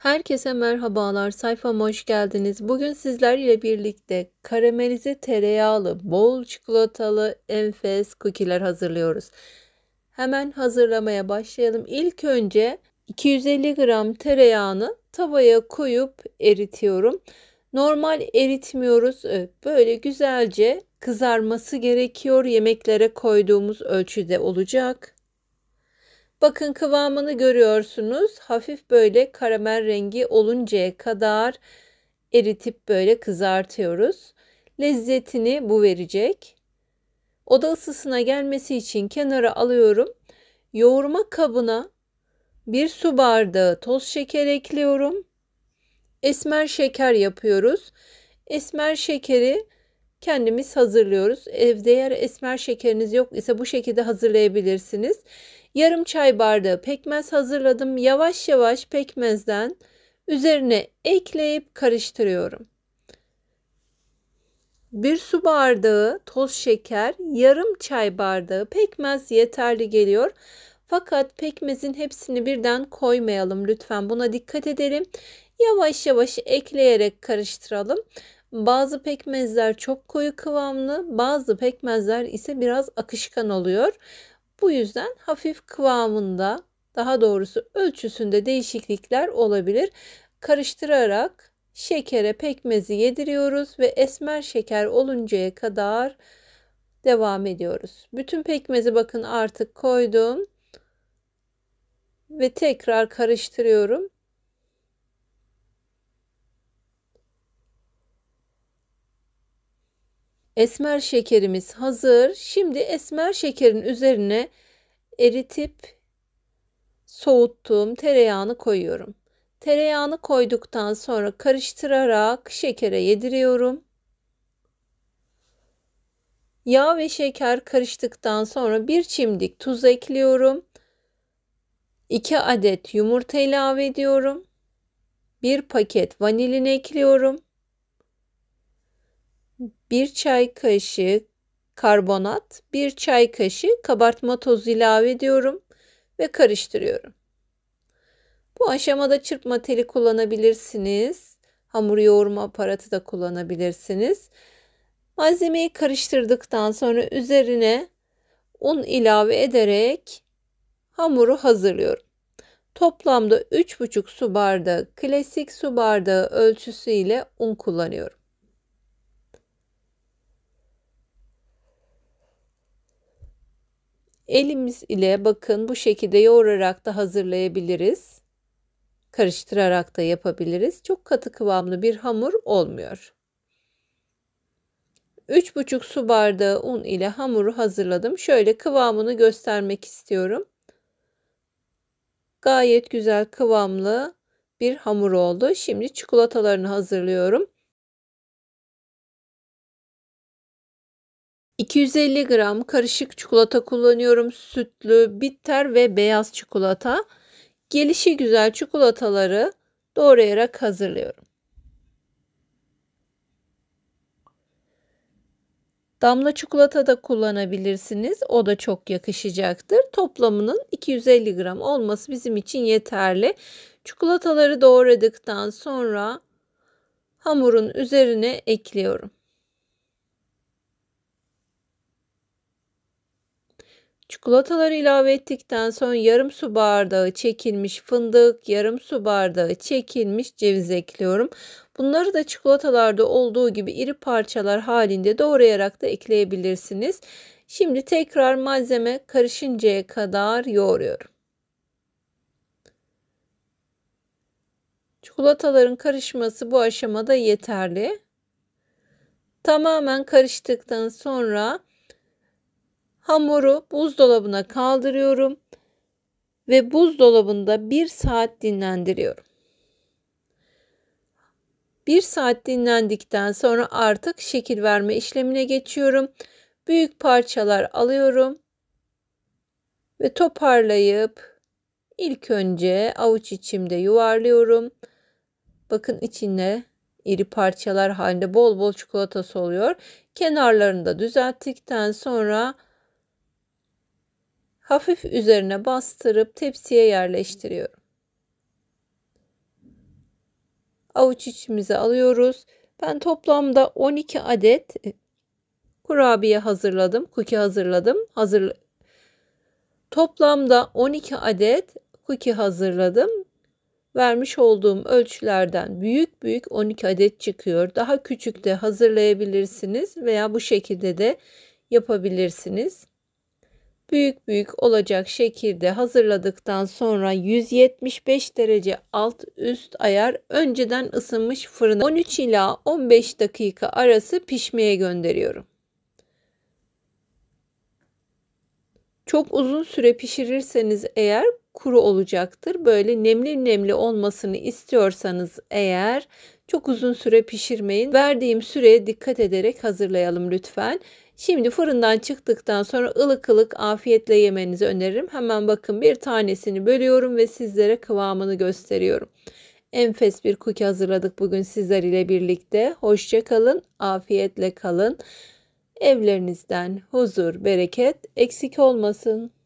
Herkese merhabalar, sayfama hoş geldiniz. Bugün sizler ile birlikte karamelize tereyağlı, bol çikolatalı enfes kukiler hazırlıyoruz. Hemen hazırlamaya başlayalım. İlk önce 250 gram tereyağını tavaya koyup eritiyorum. Normal eritmiyoruz. Ee, böyle güzelce kızarması gerekiyor. Yemeklere koyduğumuz ölçüde olacak. Bakın kıvamını görüyorsunuz. Hafif böyle karamel rengi oluncaya kadar eritip böyle kızartıyoruz. Lezzetini bu verecek. Oda ısısına gelmesi için kenara alıyorum. Yoğurma kabına bir su bardağı toz şeker ekliyorum. Esmer şeker yapıyoruz. Esmer şekeri kendimiz hazırlıyoruz. Evde eğer esmer şekeriniz yok ise bu şekilde hazırlayabilirsiniz yarım çay bardağı pekmez hazırladım. Yavaş yavaş pekmezden üzerine ekleyip karıştırıyorum. 1 su bardağı toz şeker, yarım çay bardağı pekmez yeterli geliyor. Fakat pekmezin hepsini birden koymayalım lütfen. Buna dikkat edelim. Yavaş yavaş ekleyerek karıştıralım. Bazı pekmezler çok koyu kıvamlı, bazı pekmezler ise biraz akışkan oluyor. Bu yüzden hafif kıvamında daha doğrusu ölçüsünde değişiklikler olabilir. Karıştırarak şekere pekmezi yediriyoruz ve esmer şeker oluncaya kadar devam ediyoruz. Bütün pekmezi bakın artık koydum ve tekrar karıştırıyorum. Esmer şekerimiz hazır. Şimdi esmer şekerin üzerine eritip soğuttuğum tereyağını koyuyorum. Tereyağını koyduktan sonra karıştırarak şekere yediriyorum. Yağ ve şeker karıştıktan sonra bir çimdik tuz ekliyorum. 2 adet yumurta ilave ediyorum. 1 paket vanilin ekliyorum. 1 çay kaşığı karbonat, 1 çay kaşığı kabartma tozu ilave ediyorum ve karıştırıyorum. Bu aşamada çırpma teli kullanabilirsiniz. Hamur yoğurma aparatı da kullanabilirsiniz. Malzemeyi karıştırdıktan sonra üzerine un ilave ederek hamuru hazırlıyorum. Toplamda 3,5 su bardağı klasik su bardağı ölçüsüyle un kullanıyorum. Elimiz ile bakın bu şekilde yoğurarak da hazırlayabiliriz. Karıştırarak da yapabiliriz. Çok katı kıvamlı bir hamur olmuyor. 3,5 su bardağı un ile hamuru hazırladım. Şöyle kıvamını göstermek istiyorum. Gayet güzel kıvamlı bir hamur oldu. Şimdi çikolatalarını hazırlıyorum. 250 gram karışık çikolata kullanıyorum. Sütlü, bitter ve beyaz çikolata. Gelişi güzel çikolataları doğrayarak hazırlıyorum. Damla çikolata da kullanabilirsiniz. O da çok yakışacaktır. Toplamının 250 gram olması bizim için yeterli. Çikolataları doğradıktan sonra hamurun üzerine ekliyorum. Çikolataları ilave ettikten sonra yarım su bardağı çekilmiş fındık, yarım su bardağı çekilmiş ceviz ekliyorum. Bunları da çikolatalarda olduğu gibi iri parçalar halinde doğrayarak da ekleyebilirsiniz. Şimdi tekrar malzeme karışıncaya kadar yoğuruyorum. Çikolataların karışması bu aşamada yeterli. Tamamen karıştıktan sonra Hamuru buzdolabına kaldırıyorum ve buzdolabında bir saat dinlendiriyorum. Bir saat dinlendikten sonra artık şekil verme işlemine geçiyorum. Büyük parçalar alıyorum ve toparlayıp ilk önce avuç içimde yuvarlıyorum. Bakın içinde iri parçalar halinde bol bol çikolatası oluyor. Kenarlarını da düzelttikten sonra hafif üzerine bastırıp tepsiye yerleştiriyorum. Avuç içimize alıyoruz. Ben toplamda 12 adet kurabiye hazırladım, kuki hazırladım. Hazır Toplamda 12 adet kuki hazırladım. Vermiş olduğum ölçülerden büyük büyük 12 adet çıkıyor. Daha küçük de hazırlayabilirsiniz veya bu şekilde de yapabilirsiniz büyük büyük olacak şekilde hazırladıktan sonra 175 derece alt üst ayar önceden ısınmış fırına 13 ila 15 dakika arası pişmeye gönderiyorum. Çok uzun süre pişirirseniz eğer kuru olacaktır. Böyle nemli nemli olmasını istiyorsanız eğer çok uzun süre pişirmeyin. Verdiğim süreye dikkat ederek hazırlayalım lütfen. Şimdi fırından çıktıktan sonra ılık ılık afiyetle yemenizi öneririm. Hemen bakın bir tanesini bölüyorum ve sizlere kıvamını gösteriyorum. Enfes bir kuki hazırladık bugün sizler ile birlikte. Hoşça kalın, afiyetle kalın. Evlerinizden huzur, bereket eksik olmasın.